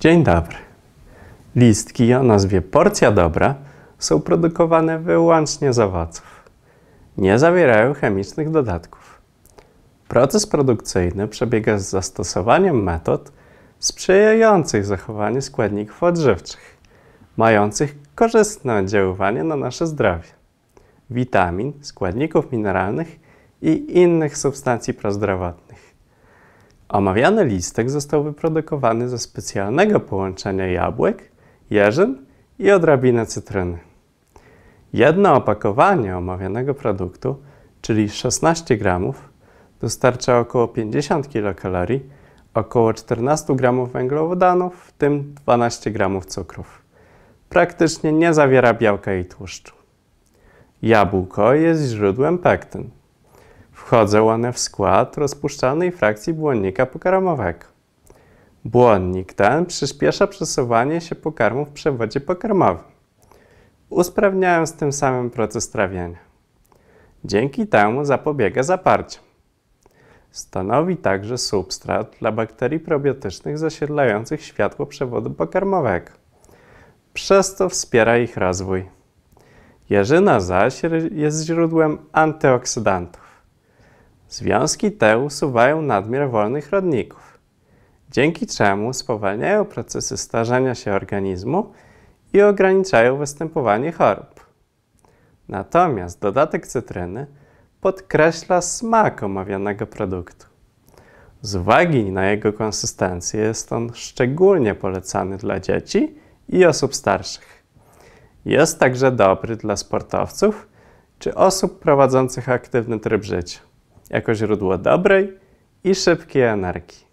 Dzień dobry. Listki o nazwie Porcja Dobra są produkowane wyłącznie z owoców. Nie zawierają chemicznych dodatków. Proces produkcyjny przebiega z zastosowaniem metod sprzyjających zachowaniu składników odżywczych, mających korzystne oddziaływanie na nasze zdrowie, witamin, składników mineralnych i innych substancji prozdrowotnych. Omawiany listek został wyprodukowany ze specjalnego połączenia jabłek, jeżyn i odrobiny cytryny. Jedno opakowanie omawianego produktu, czyli 16 gramów, dostarcza około 50 kilokalorii, około 14 gramów węglowodanów, w tym 12 gramów cukrów. Praktycznie nie zawiera białka i tłuszczu. Jabłko jest źródłem pektyn, Wchodzą one w skład rozpuszczalnej frakcji błonnika pokarmowego. Błonnik ten przyspiesza przesuwanie się pokarmu w przewodzie pokarmowym, usprawniając tym samym proces trawienia. Dzięki temu zapobiega zaparciu. Stanowi także substrat dla bakterii probiotycznych zasiedlających światło przewodu pokarmowego. Przez to wspiera ich rozwój. Jeżyna zaś jest źródłem antyoksydantów. Związki te usuwają nadmiar wolnych rodników, dzięki czemu spowalniają procesy starzenia się organizmu i ograniczają występowanie chorób. Natomiast dodatek cytryny podkreśla smak omawianego produktu. Z uwagi na jego konsystencję jest on szczególnie polecany dla dzieci i osób starszych. Jest także dobry dla sportowców czy osób prowadzących aktywny tryb życia jako źródło dobrej i szybkiej energii.